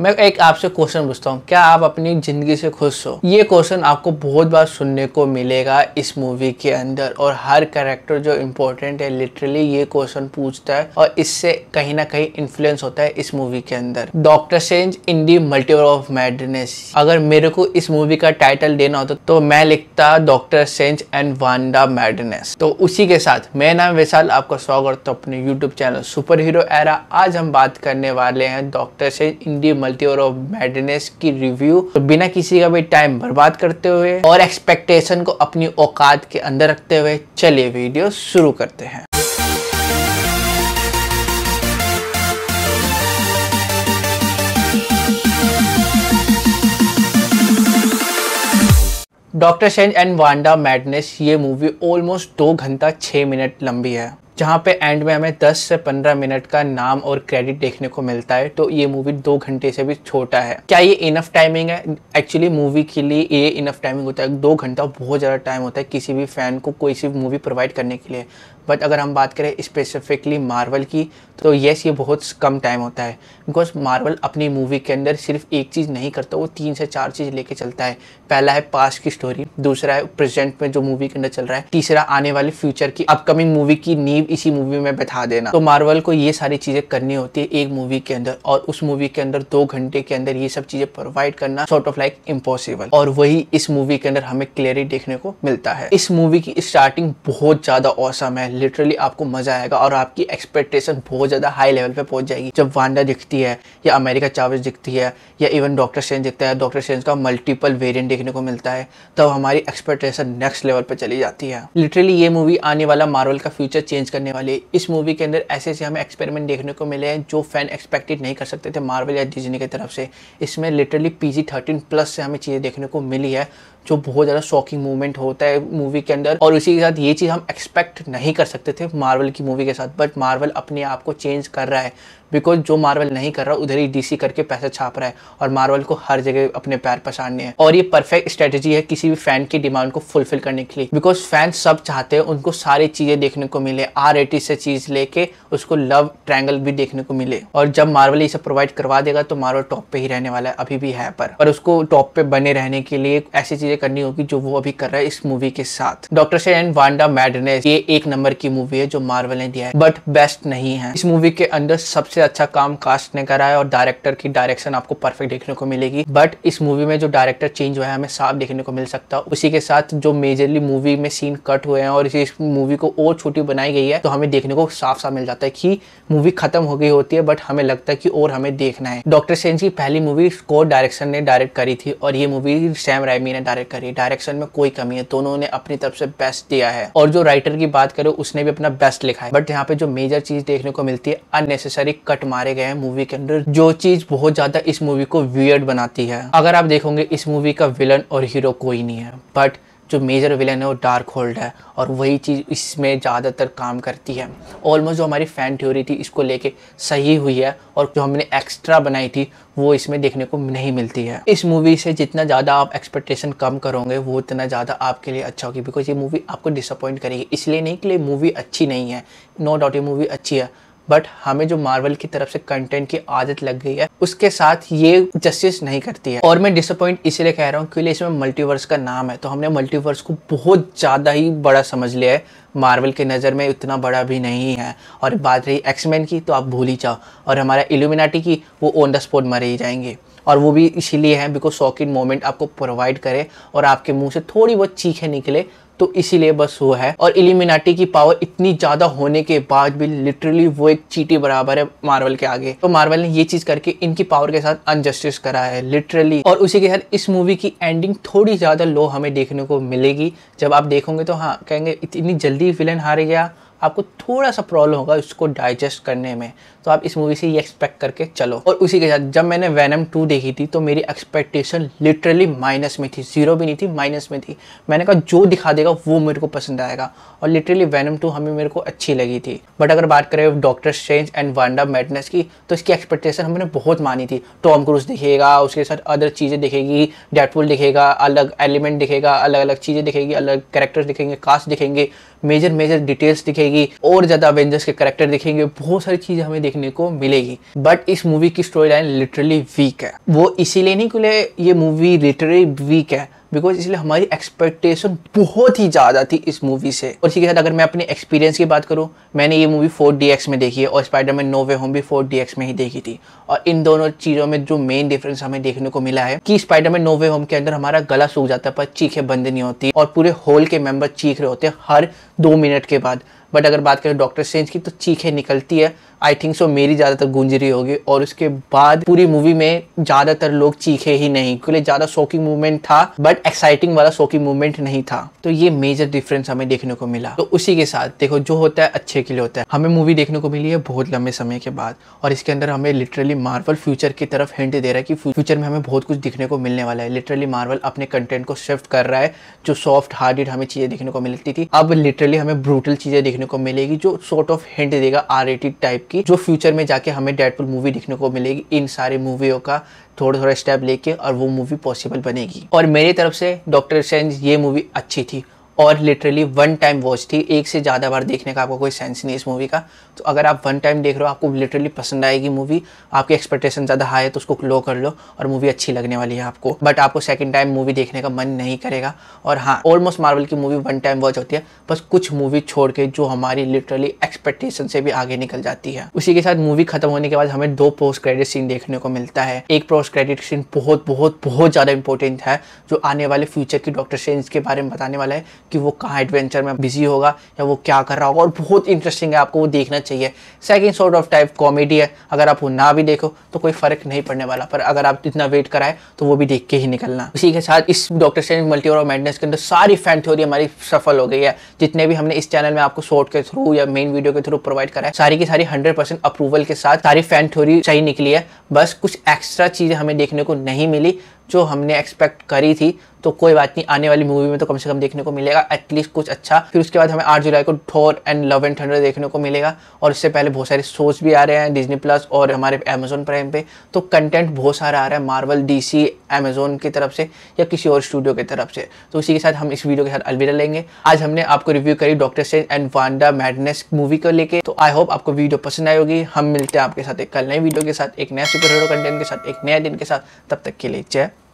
मैं एक आपसे क्वेश्चन पूछता हूँ क्या आप अपनी जिंदगी से खुश हो ये क्वेश्चन आपको बहुत बार सुनने को मिलेगा इस मूवी के अंदर और हर कैरेक्टर जो इम्पोर्टेंट है लिटरली ये क्वेश्चन पूछता है और इससे कहीं ना कहीं इन्फ्लुएंस होता है इस मूवी के अंदर Doctor Strange in the multiverse of madness अगर मेरे को इस मूवी का टाइटल देना होता तो मैं लिखता Doctor Strange and Wanda madness तो उसी के साथ मैं नाम विशाल आपका स्वागत तो अपने YouTube channel superhero era आज हम बात करने वाले हैं Doctor Strange in the multiverse of madness की रिव्यू तो बिना किसी का भी टाइम बर्बाद करते हुए और एक्सपेक्टेशन को अपनी औकात के अंदर रखते हुए चलिए वीडियो शुरू करते हैं Doctor Strange and Wanda madness movie मूवी ऑलमोस्ट दो घंटा छः मिनट लंबी है जहाँ पे एंड में हमें 10 से 15 मिनट का नाम और क्रेडिट देखने को मिलता है तो ये मूवी दो घंटे से भी छोटा है क्या ये इनफ टाइमिंग है एक्चुअली मूवी के लिए ये इनफ टाइमिंग होता है दो घंटा बहुत ज़्यादा टाइम होता है किसी भी फैन को कोई सी मूवी प्रोवाइड करने के लिए बट अगर हम बात करें स्पेसिफिकली मार्वल की तो येस ये बहुत कम टाइम होता है बिकॉज मार्वल अपनी मूवी के अंदर सिर्फ एक चीज़ नहीं करता वो तीन से चार चीज़ लेके चलता है पहला है पास्ट की स्टोरी दूसरा है प्रेजेंट में जो मूवी के अंदर चल रहा है तीसरा आने वाले फ्यूचर की अपकमिंग मूवी की नींव इसी मूवी में बैठा देना तो मार्वल को ये सारी चीज़ें करनी होती है एक मूवी के अंदर और उस मूवी के अंदर दो घंटे के अंदर ये सब चीज़ें प्रोवाइड करना सॉर्ट ऑफ लाइक इम्पॉसिबल और वही इस मूवी के अंदर हमें क्लियरिटी देखने को मिलता है इस मूवी की स्टार्टिंग बहुत ज़्यादा औसम है लिटरली आपको मज़ा आएगा और आपकी एक्सपेक्टेशन बहुत ज़्यादा हाई लेवल पे पहुंच जाएगी जब वांडा दिखती है या अमेरिका चावेज दिखती है या इवन डॉक्टर स्ट्रेंज दिखता है डॉक्टर सेंस का मल्टीपल वेरियंट देखने को मिलता है तब तो हमारी एक्सपेक्टेशन नेक्स्ट लेवल पर चली जाती है लिटरली ये मूवी आने वाला मार्वल का फ्यूचर चेंज करने वाली है इस मूवी के अंदर ऐसे ऐसे हमें एक्सपेरिमेंट देखने को मिले हैं जो फैन एक्सपेक्टेड नहीं कर सकते थे मार्वल या डिजनी की तरफ से इसमें लिटरली पी जी प्लस से हमें चीज़ें देखने को मिली है जो बहुत ज़्यादा शॉकिंग मूवमेंट होता है मूवी के अंदर और उसी के साथ ये चीज़ हम एक्सपेक्ट नहीं कर सकते थे मार्वल की मूवी के साथ बट मार्वल अपने आप को चेंज कर रहा है बिकॉज जो मार्वल नहीं कर रहा उधर ही डीसी करके पैसा छाप रहा है और मार्वल को हर जगह अपने पैर पसारने हैं और ये परफेक्ट स्ट्रेटेजी है किसी भी फैन की डिमांड को फुलफिल करने के लिए बिकॉज फैन सब चाहते हैं उनको सारी चीजें देखने को मिले आर एटी से चीज लेके उसको लव ट्रैंगल भी देखने को मिले और जब मार्वल ये सब प्रोवाइड करवा देगा तो मार्वल टॉप पे ही रहने वाला है अभी भी है पर, पर उसको टॉप पे बने रहने के लिए ऐसी चीजें करनी होगी जो वो अभी कर रहा है इस मूवी के साथ डॉक्टर से एंड वांडा मैडनेस ये एक नंबर की मूवी है जो मार्वल ने दिया है बट बेस्ट नहीं है इस मूवी के अंदर सबसे अच्छा काम कास्ट ने करा है और डायरेक्टर की डायरेक्शन आपको परफेक्ट देखने को मिलेगी बट इस मूवी में जो डायरेक्टर चेंज हुआ है हमें साफ देखने को मिल सकता है उसी के साथ जो मेजरली मूवी में सीन कट हुए हैं और इस मूवी को और छोटी बनाई गई है तो हमें देखने को साफ साफ मिल जाता है कि मूवी खत्म हो गई होती है बट हमें लगता है कि और हमें देखना है डॉक्टर सेंज की पहली मूवी को डायरेक्शन ने डायरेक्ट करी थी और ये मूवी सैम रायमी ने डायरेक्ट करी डायरेक्शन में कोई कमी है दोनों ने अपनी तरफ से बेस्ट दिया है और जो राइटर की बात करें उसने भी अपना बेस्ट लिखा है बट यहाँ पे जो मेजर चीज देखने को मिलती है अननेसेसरी कट मारे गए हैं मूवी के अंदर जो चीज बहुत ज्यादा इस मूवी को वियर्ड बनाती है अगर आप देखोगे इस मूवी का विलन और हीरो कोई नहीं है बट जो मेजर विलन है वो डार्क होल्ड है और वही चीज़ इसमें ज़्यादातर काम करती है ऑलमोस्ट जो हमारी फ़ैन थ्योरी थी इसको लेके सही हुई है और जो हमने एक्स्ट्रा बनाई थी वो इसमें देखने को नहीं मिलती है इस मूवी से जितना ज़्यादा आप एक्सपेक्टेशन कम करोगे वो उतना ज़्यादा आपके लिए अच्छा होगी बिकॉज ये मूवी आपको डिसअपॉइंट करेगी इसलिए नहीं कि मूवी अच्छी नहीं है नो डाउट ये मूवी अच्छी है बट हमें जो मार्वल की तरफ से कंटेंट की आदत लग गई है उसके साथ ये जस्टिस नहीं करती है और मैं डिसअपॉइंट इसीलिए कह रहा हूँ क्योंकि इसमें मल्टीवर्स का नाम है तो हमने मल्टीवर्स को बहुत ज़्यादा ही बड़ा समझ लिया है मार्वल के नज़र में इतना बड़ा भी नहीं है और बात रही एक्समैन की तो आप भूल ही जाओ और हमारा एल्यूमिनाटी की वो ऑन द स्पॉट मरे ही जाएंगे और वो भी इसीलिए है बिकॉज सॉकेट मोमेंट आपको प्रोवाइड करे और आपके मुंह से थोड़ी बहुत चीखें निकले तो इसीलिए बस वो है और इलिमिनाटी की पावर इतनी ज़्यादा होने के बाद भी लिटरली वो एक चीटी बराबर है मार्वल के आगे तो मार्वल ने ये चीज़ करके इनकी पावर के साथ अनजस्टिस करा है लिटरली और उसी के साथ इस मूवी की एंडिंग थोड़ी ज़्यादा लो हमें देखने को मिलेगी जब आप देखोगे तो हाँ कहेंगे इतनी जल्दी विलन हार गया आपको थोड़ा सा प्रॉब्लम होगा उसको डाइजेस्ट करने में तो आप इस मूवी से ये एक्सपेक्ट करके चलो और उसी के साथ जब मैंने वैनम टू देखी थी तो मेरी एक्सपेक्टेशन लिटरली माइनस में थी जीरो भी नहीं थी माइनस में थी मैंने कहा जो दिखा देगा वो मेरे को पसंद आएगा और लिटरली वैनम टू हमें मेरे को अच्छी लगी थी बट अगर बात करें Doctor Strange and Wanda madness की तो इसकी एक्सपेक्टेशन हमने बहुत मानी थी टॉम क्रूज दिखेगा उसके साथ अदर चीज़ें दिखेगी डेटपुल दिखेगा अलग एलिमेंट दिखेगा अलग अलग चीज़ें दिखेगी अलग कैरेक्टर्स दिखेंगे कास्ट दिखेंगे मेजर मेजर डिटेल्स दिखेगी और ज्यादा अवेंजर्स के करेक्टर दिखेंगे बहुत सारी चीज हमें देखने को मिलेगी बट इस मूवी की स्टोरी लाइन लिटरली वीक है वो इसीलिए नहीं खुले ये मूवी लिटरली वीक है बिकॉज इसलिए हमारी एक्सपेक्टेशन बहुत ही ज़्यादा थी इस मूवी से और इसी के साथ अगर मैं अपने एक्सपीरियंस की बात करूँ मैंने ये मूवी फोर डी में देखी है और स्पाइडरमैन नो वे होम भी फोर डी में ही देखी थी और इन दोनों चीज़ों में जो मेन डिफरेंस हमें देखने को मिला है कि स्पाइडरमैन नो वे होम के अंदर हमारा गला सूख जाता है पर चीखें बंद नहीं होती और पूरे होल के मेंबर चीख रहे होते हैं हर दो मिनट के बाद बट अगर बात करें डॉक्टर सेंज की तो चीखें निकलती है आई थिंक सो मेरी ज़्यादातर गूंज रही होगी और उसके बाद पूरी मूवी में ज़्यादातर लोग चीखे ही नहीं क्योंकि ज़्यादा शॉकिंग मूवमेंट था बट एक्साइटिंग वाला शॉकिंग मूवमेंट नहीं था तो ये मेजर डिफरेंस हमें देखने को मिला तो उसी के साथ देखो जो होता है अच्छे के लिए होता है हमें मूवी देखने को मिली है बहुत लंबे समय के बाद और इसके अंदर हमें लिटरली मार्वल फ्यूचर की तरफ हिंट दे रहा है कि फ्यूचर में हमें बहुत कुछ दिखने को मिलने वाला है लिटरली मार्वल अपने कंटेंट को शिफ्ट कर रहा है जो सॉफ्ट हार्डेड हमें चीज़ें देखने को मिलती थी अब लिटरली हमें ब्रूटल चीज़ें देखने को मिलेगी जो सॉर्ट ऑफ हिंट देगा आर टाइप की जो फ्यूचर में जाके हमें डेडपुल मूवी देखने को मिलेगी इन सारे मूवियों का थोड़ा थोड़ा स्टेप लेके और वो मूवी पॉसिबल बनेगी और मेरी तरफ से डॉक्टर सेंज ये मूवी अच्छी थी और लिटरली वन टाइम वॉच थी एक से ज़्यादा बार देखने का आपको कोई सेंस नहीं इस मूवी का तो अगर आप वन टाइम देख रहे हो आपको लिटरली पसंद आएगी मूवी आपकी एक्सपेक्टेशन ज़्यादा हाई है तो उसको लो कर लो और मूवी अच्छी लगने वाली है आपको बट आपको सेकेंड टाइम मूवी देखने का मन नहीं करेगा और हाँ ऑलमोस्ट मार्वल की मूवी वन टाइम वॉच होती है बस कुछ मूवी छोड़ के जो हमारी लिटरली एक्सपेक्टेशन से भी आगे निकल जाती है उसी के साथ मूवी खत्म होने के बाद हमें दो पोस्ट क्रेडिट सीन देखने को मिलता है एक पोस्ट क्रेडिट सीन बहुत बहुत बहुत ज़्यादा इंपॉर्टेंट है जो आने वाले फ्यूचर की डॉक्टर सेंस के बारे में बताने वाला है कि वो कहाँ एडवेंचर में बिजी होगा या वो क्या कर रहा होगा और बहुत इंटरेस्टिंग है आपको वो देखना चाहिए second sort of type comedy है अगर आप वो ना भी देखो तो कोई फ़र्क नहीं पड़ने वाला पर अगर आप इतना वेट कराए तो वो भी देख के ही निकलना इसी के साथ इस डॉक्टर स्ट्रेंज मल्टी और मैडनेस के अंदर सारी फैन थ्योरी हमारी सफल हो गई है जितने भी हमने इस चैनल में आपको शॉर्ट के थ्रू या मेन वीडियो के थ्रू प्रोवाइड करा है सारी की सारी हंड्रेड अप्रूवल के साथ सारी फैन थ्योरी सही निकली है बस कुछ एक्स्ट्रा चीज़ें हमें देखने को नहीं मिली जो हमने एक्सपेक्ट करी थी तो कोई बात नहीं आने वाली मूवी में तो कम से कम देखने को मिलेगा एटलीस्ट कुछ अच्छा फिर उसके बाद हमें आठ जुलाई को ढोर एंड लव एंड थंडर देखने को मिलेगा और इससे पहले बहुत सारे शोज भी आ रहे हैं डिजनी प्लस और हमारे अमेजोन प्राइम पे तो कंटेंट बहुत सारा आ रहा है मार्वल डी सी अमेजोन की तरफ से या किसी और स्टूडियो की तरफ से तो इसी के साथ हम इस वीडियो के साथ अलविदा लेंगे आज हमने आपको रिव्यू करी डॉक्टर सेन एंड वांडा मैडनेस मूवी को लेके तो आई होप आपको वीडियो पसंद आई होगी हम मिलते हैं आपके साथ एक कल नई वीडियो के साथ एक नया सुपर हीरो कंटेंट के साथ एक नया दिन के साथ तब तक के लिए जय